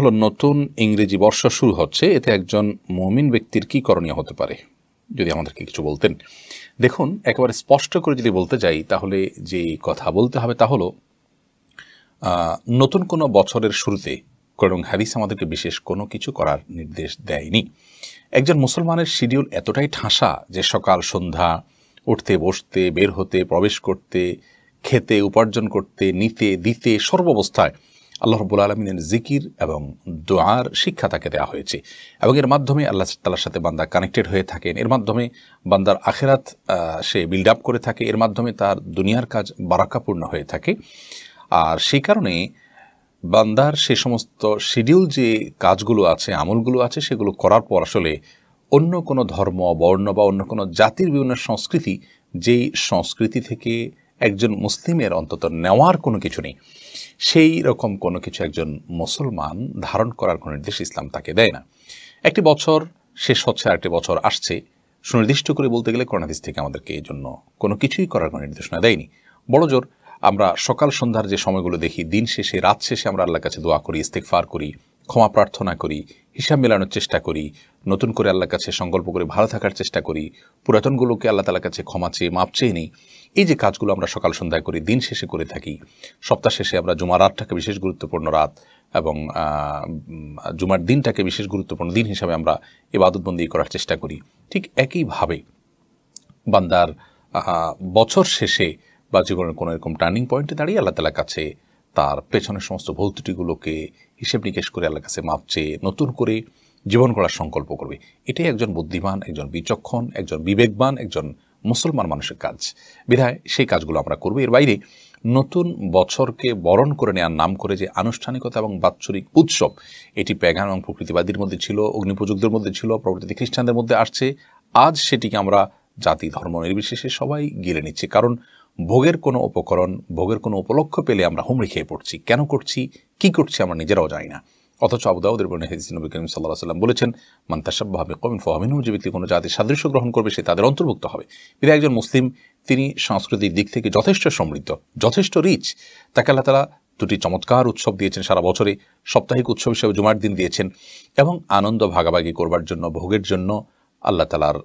হলো নতুন ইংরেজি বর্ষা শুরু হচ্ছে এতে একজন মমিন ব্যক্তির কি করণীয় হতে পারে যদি আমাদেরকে কিছু বলতেন দেখুন একেবারে স্পষ্ট করে যদি বলতে যাই তাহলে যে কথা বলতে হবে তা হলো নতুন কোনো বছরের শুরুতে করং হ্যারিস আমাদেরকে বিশেষ কোনো কিছু করার নির্দেশ দেয়নি একজন মুসলমানের শিডিউল এতটাই ঠাসা যে সকাল সন্ধ্যা উঠতে বসতে বের হতে প্রবেশ করতে খেতে উপার্জন করতে নিতে দিতে সর্বাবস্থায় আল্লাহ রব্বুল আলমিনের জিকির এবং দোয়ার শিক্ষা তাকে দেওয়া হয়েছে এবং এর মাধ্যমে আল্লাহ তাল্লার সাথে বান্দা কানেক্টেড হয়ে থাকেন এর মাধ্যমে বান্দার আখেরাত সে বিল্ড আপ করে থাকে এর মাধ্যমে তার দুনিয়ার কাজ বারাকাপূর্ণ হয়ে থাকে আর সেই কারণে বান্দার সে সমস্ত শিডিউল যে কাজগুলো আছে আমলগুলো আছে সেগুলো করার পর আসলে অন্য কোনো ধর্ম বর্ণ বা অন্য কোনো জাতির বিভিন্ন সংস্কৃতি যেই সংস্কৃতি থেকে একজন মুসলিমের অন্তত নেওয়ার কোনো কিছু নেই সেই রকম কোনো কিছু একজন মুসলমান ধারণ করার কোনো নির্দেশ ইসলাম তাকে দেয় না একটি বছর শেষ হচ্ছে আরেকটি বছর আসছে সুনির্দিষ্ট করে বলতে গেলে করোনাভিস থেকে আমাদেরকে এই জন্য কোনো কিছুই করার কোনো নির্দেশনা দেয়নি বড় জোর আমরা সকাল সন্ধ্যার যে সময়গুলো দেখি দিন শেষে রাত শেষে আমরা আল্লাহর কাছে দোয়া করি ইস্তেকফার করি ক্ষমা প্রার্থনা করি হিসাব মেলানোর চেষ্টা করি নতুন করে আল্লাহর কাছে সংকল্প করে ভালো থাকার চেষ্টা করি পুরাতনগুলোকে আল্লাহ তালার কাছে ক্ষমা চেয়ে মাপ চেয়ে নিই এই যে কাজগুলো আমরা সকাল সন্ধ্যায় করি দিন শেষে করে থাকি সপ্তাহ শেষে আমরা জুমার রাতটাকে বিশেষ গুরুত্বপূর্ণ রাত এবং জুমার দিনটাকে বিশেষ গুরুত্বপূর্ণ দিন হিসাবে আমরা বাদতবন্দি করার চেষ্টা করি ঠিক একইভাবে বান্দার বছর শেষে বা জীবনের কোনো এরকম টার্নিং পয়েন্টে দাঁড়িয়ে আল্লাহ তালার কাছে তার পেছনের সমস্ত ভুল ত্রুটিগুলোকে হিসেব নিকেশ করে আল্লাহ কাছে মাপ চেয়ে নতুন করে জীবন গড়ার সংকল্প করবে এটাই একজন বুদ্ধিমান একজন বিচক্ষণ একজন বিবেকবান একজন মুসলমান মানুষের কাজ বিধায় সেই কাজগুলো আমরা করব এর বাইরে নতুন বছরকে বরণ করে নেওয়ার নাম করে যে আনুষ্ঠানিকতা এবং বাৎসরিক উৎসব এটি প্যাগান এবং প্রকৃতিবাদীর মধ্যে ছিল অগ্নিপ্রযুক্তদের মধ্যে ছিল প্রভৃতি খ্রিস্টানদের মধ্যে আসছে আজ সেটিকে আমরা জাতি ধর্ম নির্বিশেষে সবাই গিলে নিচ্ছে কারণ ভোগের কোনো উপকরণ ভোগের কোনো উপলক্ষ পেলে আমরা হুমড়ি খেয়ে পড়ছি কেন করছি কি করছি আমরা নিজেরাও জানি না অথচ আবুদাউদের বর্ণে হাদিস নবী করিম সাল্লাহ সাল্লাম বলেছেন মান্তাসাব্বাহাবে কমিন ফহামিনহু যে ব্যক্তি কোনো জাতির সাদৃশ্য গ্রহণ করবে সে তাদের অন্তর্ভুক্ত হবে কিন্তু একজন মুসলিম তিনি সাংস্কৃতিক দিক থেকে যথেষ্ট সমৃদ্ধ যথেষ্ট রিচ তাকে আল্লাহ তারা দুটি চমৎকার উৎসব দিয়েছেন সারা বছরে সাপ্তাহিক উৎসব হিসেবে জুমার দিন দিয়েছেন এবং আনন্দ ভাগাভাগি করবার জন্য ভোগের জন্য আল্লাহ তালার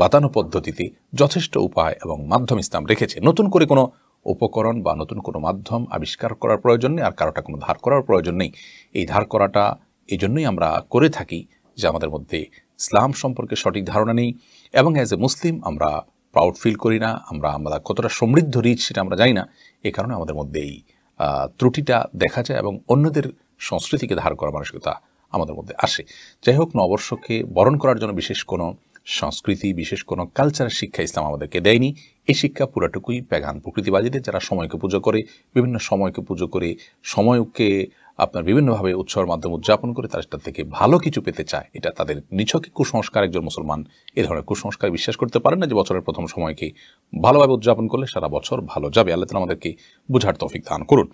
বাতানো পদ্ধতিতে যথেষ্ট উপায় এবং মাধ্যম ইসলাম রেখেছে নতুন করে কোনো উপকরণ বা নতুন কোনো মাধ্যম আবিষ্কার করার প্রয়োজন নেই আর কারোটা কোনো ধার করার প্রয়োজন নেই এই ধার করাটা এই জন্যই আমরা করে থাকি যে আমাদের মধ্যে ইসলাম সম্পর্কে সঠিক ধারণা নেই এবং অ্যাজ এ মুসলিম আমরা প্রাউড ফিল করি না আমরা আমরা কতটা সমৃদ্ধ রিচ সেটা আমরা জানি না এ কারণে আমাদের মধ্যে এই ত্রুটিটা দেখা যায় এবং অন্যদের সংস্কৃতিকে ধার করা মানসিকতা আমাদের মধ্যে আসে যাই হোক নববর্ষকে বরণ করার জন্য বিশেষ কোনো সংস্কৃতি বিশেষ কোনো কালচারের শিক্ষা ইসলাম আমাদেরকে দেয়নি এই শিক্ষা পুরাটুকুই প্যাগান প্রকৃতিবাদীদের যারা সময়কে পুজো করে বিভিন্ন সময়কে পুজো করে সময়কে আপনার বিভিন্নভাবে উৎসবের মাধ্যমে উদযাপন করে তারা থেকে ভালো কিছু পেতে চায় এটা তাদের নিছকই কুসংস্কার একজন মুসলমান এ ধরনের কুসংস্কার বিশ্বাস করতে পারেন না যে বছরের প্রথম সময়কে ভালোভাবে উদযাপন করলে সারা বছর ভালো যাবে আল্লাহ তালা আমাদেরকে বোঝার তফিক দান করুন